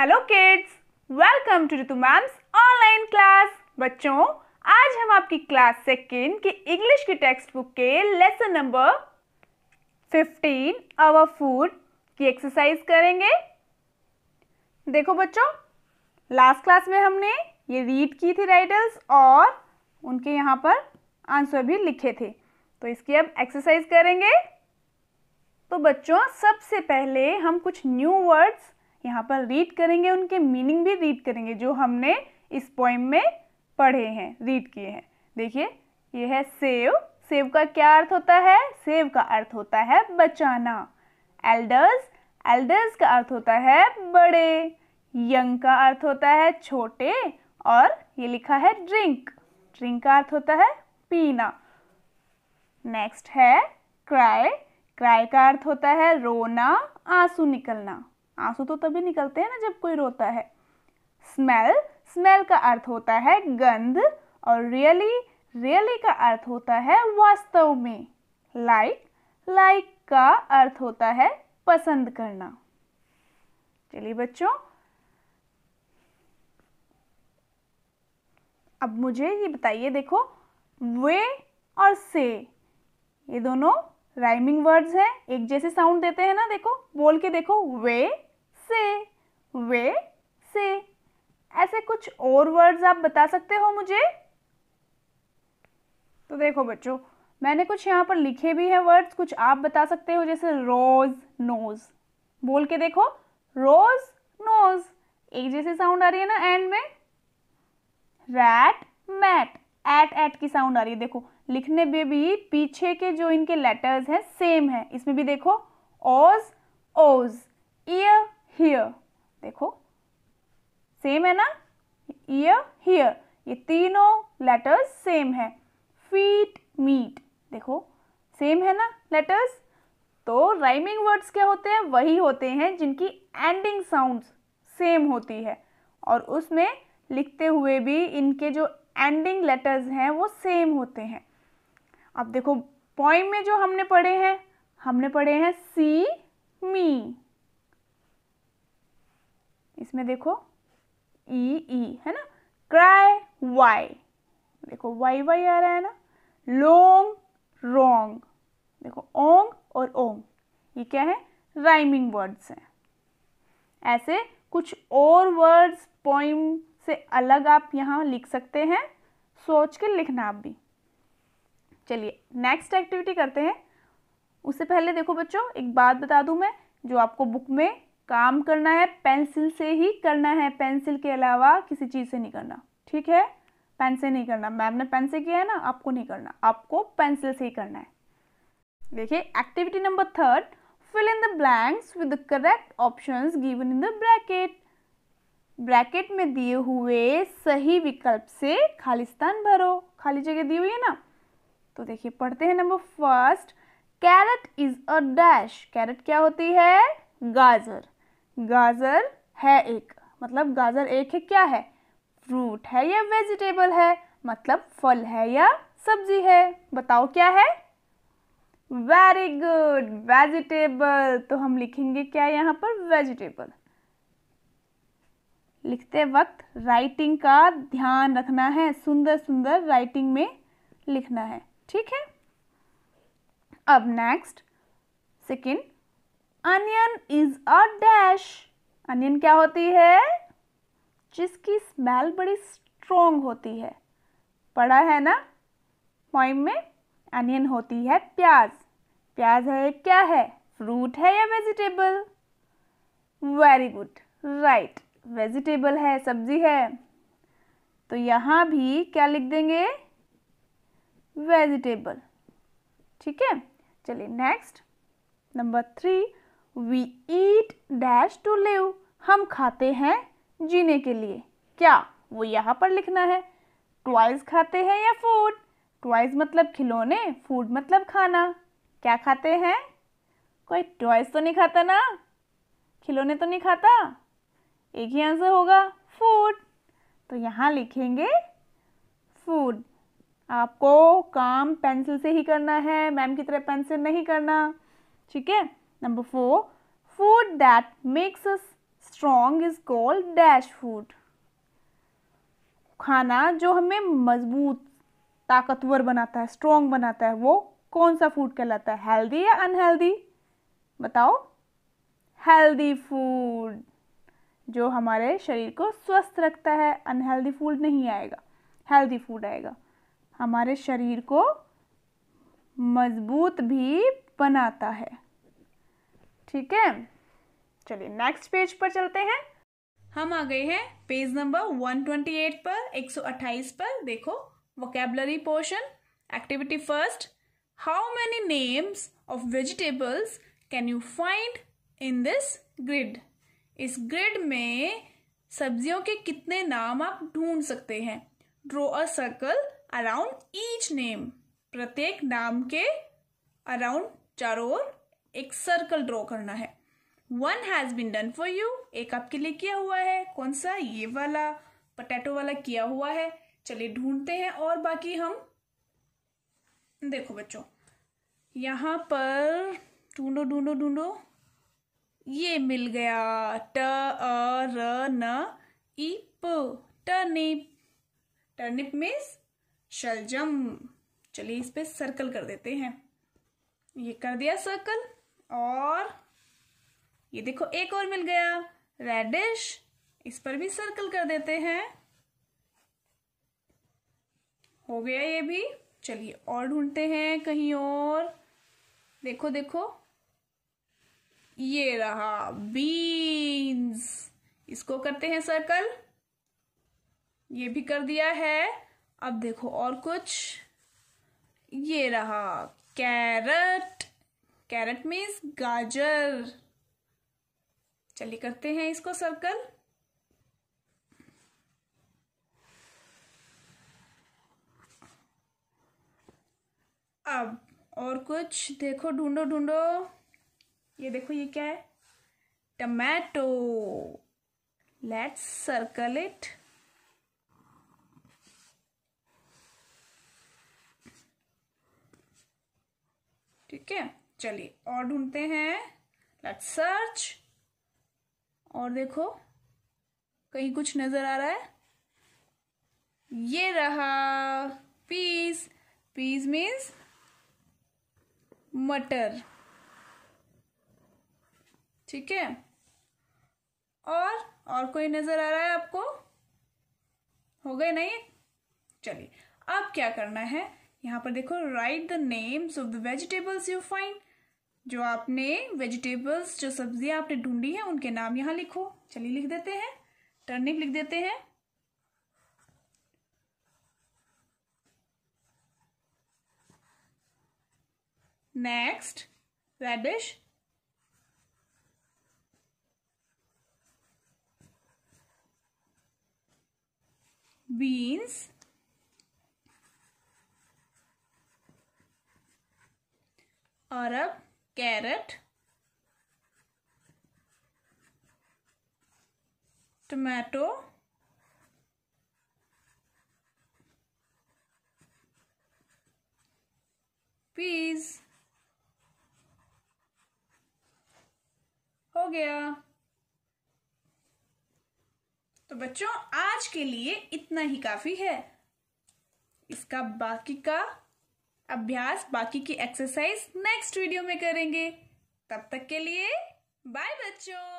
Hello kids welcome to Ritu ma'am's online class बच्चों आज हम आपकी क्लास सेकेंड की इंग्लिश की टेक्स्ट बुक के लेसन नंबर 15 आवर फूड की एक्सरसाइज करेंगे देखो बच्चों लास्ट क्लास में हमने ये रीड की थी राइटर्स और उनके यहाँ पर आंसर भी लिखे थे तो इसकी अब एक्सरसाइज करेंगे तो बच्चों सबसे पहले हम कुछ न्यू वर्ड्स यहाँ पर रीड करेंगे उनके मीनिंग भी रीड करेंगे जो हमने इस पोइम में पढ़े हैं रीड किए हैं देखिए ये है सेव सेव का क्या अर्थ होता है सेव का अर्थ होता है बचाना एल्डर्स एल्डर्स का अर्थ होता है बड़े यंग का अर्थ होता है छोटे और ये लिखा है ड्रिंक ड्रिंक का अर्थ होता है पीना नेक्स्ट है क्राई क्राई का अर्थ होता है रोना आंसू निकलना आंसू तो तभी निकलते हैं ना जब कोई रोता है स्मेल स्मेल का अर्थ होता है गंध और रियली रियली का अर्थ होता है वास्तव में लाइक like, लाइक like का अर्थ होता है पसंद करना चलिए बच्चों अब मुझे ये बताइए देखो वे और से ये दोनों राइमिंग वर्ड्स हैं एक जैसे साउंड देते हैं ना देखो बोल के देखो वे से वे से ऐसे कुछ और वर्ड्स आप बता सकते हो मुझे तो देखो बच्चों मैंने कुछ यहाँ पर लिखे भी हैं वर्ड्स कुछ आप बता सकते हो जैसे रोज नोज बोल के देखो रोज नोज एक जैसी साउंड आ रही है ना एंड में रैट मैट एट एट की साउंड आ रही है देखो लिखने में भी पीछे के जो इनके लेटर्स हैं सेम है इसमें भी देखो ओज ओज देखो सेम है ना ईयर हियर ये तीनों लेटर्स सेम है फीट मीट देखो सेम है ना लेटर्स तो राइमिंग वर्ड्स क्या होते हैं वही होते हैं जिनकी एंडिंग साउंड्स सेम होती है और उसमें लिखते हुए भी इनके जो एंडिंग लेटर्स हैं वो सेम होते हैं अब देखो पॉइंट में जो हमने पढ़े हैं हमने पढ़े हैं सी मी इसमें देखो ई e, ई e, है ना क्राई वाई देखो वाई वाई आ रहा है ना लोंग रोंग देखो ओंग और ओंग ये क्या है राइमिंग वर्ड्स हैं ऐसे कुछ और वर्ड्स पोइम से अलग आप यहाँ लिख सकते हैं सोच के लिखना आप भी चलिए नेक्स्ट एक्टिविटी करते हैं उससे पहले देखो बच्चों एक बात बता दूं मैं जो आपको बुक में काम करना है पेंसिल से ही करना है पेंसिल के अलावा किसी चीज़ से नहीं करना ठीक है पेन से नहीं करना मैम ने पेन से किया है ना आपको नहीं करना आपको पेंसिल से ही करना है देखिए activity number third fill in the blanks with the correct options given in the bracket bracket में दिए हुए सही विकल्प से खाली स्थान भरो खाली जगह दी हुई है ना तो देखिए पढ़ते हैं number first carrot is a dash carrot क्या होती है गाजर गाजर है एक मतलब गाजर एक है क्या है फ्रूट है या वेजिटेबल है मतलब फल है या सब्जी है बताओ क्या है वेरी गुड वेजिटेबल तो हम लिखेंगे क्या यहाँ पर वेजिटेबल लिखते वक्त राइटिंग का ध्यान रखना है सुंदर सुंदर राइटिंग में लिखना है ठीक है अब next second onion is a dash onion क्या होती है जिसकी स्मेल बड़ी स्ट्रोंग होती है पढ़ा है ना पॉइंट में अनियन होती है प्याज प्याज है क्या है फ्रूट है या vegetable very good right vegetable है सब्जी है तो यहाँ भी क्या लिख देंगे वेजिटेबल ठीक है चलिए next number three we eat dash to live हम खाते हैं जीने के लिए क्या वो यहाँ पर लिखना है ट्वाइस खाते हैं या फूड ट्वाइस मतलब खिलौने फूड मतलब खाना क्या खाते हैं कोई ट्वाइस तो नहीं खाता ना खिलौने तो नहीं खाता एक ही आंसर होगा फूड तो यहाँ लिखेंगे फूड आपको काम पेंसिल से ही करना है मैम की तरह पेंसिल नहीं करना ठीक है Number 4. Food that makes us strong is called dash food. खाना जो हमें मजबूत ताकतवर बनाता है स्ट्रोंग बनाता है वो कौन सा फूड कहलाता है हेल्दी या अनहेल्दी बताओ हेल्दी फूड जो हमारे शरीर को स्वस्थ रखता है अनहेल्दी फूड नहीं आएगा हेल्दी फूड आएगा हमारे शरीर को मजबूत भी बनाता है ठीक है चलिए नेक्स्ट पेज पर चलते हैं हम आ गए हैं पेज नंबर 128 पर 128 पर देखो vocabulary portion activity first how many names of vegetables can you find in this grid इस ग्रिड में सब्जियों के कितने नाम आप ढूंढ सकते हैं draw a circle around each name प्रत्येक नाम के अराउंड चारों ओर एक सर्कल ड्रॉ करना है one has been done for you एक आपके लिए किया हुआ है कौन सा ये वाला पटेटो वाला किया हुआ है चलिए ढूंढते हैं और बाकी हम देखो बच्चों यहां पर ढूंढो ढूंढो ढूंढो ये मिल गया ट अ र न इप टर्निप टर्निप मीन्स शलजम चलिए इस पे सर्कल कर देते हैं ये कर दिया सर्कल और ये देखो एक और मिल गया रेडिश इस पर भी सर्कल कर देते हैं हो गया ये भी चलिए और ढूंढते हैं कहीं और देखो देखो ये रहा बीन्स इसको करते हैं सर्कल ये भी कर दिया है अब देखो और कुछ ये रहा कैरट कैरेट मीन्स गाजर चलिए करते हैं इसको सर्कल अब और कुछ देखो ढूंढो ढूंढो ये देखो ये क्या है टमाटो लेट्स सर्कल इट ठीक है चलिए और ढूंढते हैं लेट सर्च और देखो कहीं कुछ नजर आ रहा है ये रहा पीस पीस मीन्स मटर ठीक है और और कोई नजर आ रहा है आपको हो गए नहीं चलिए अब क्या करना है यहां पर देखो write the names of the vegetables you find जो आपने वेजिटेबल्स जो सब्जियां आपने ढूंढी है उनके नाम यहां लिखो चलिए लिख देते हैं टर्निप लिख देते हैं नेक्स्ट रेडिश बीन्स और अब carrot tomato peas हो गया तो बच्चों आज के लिए इतना ही काफी है इसका बाकी का अभ्यास बाकी की एक्सरसाइज नेक्स्ट वीडियो में करेंगे तब तक के लिए बाय बच्चों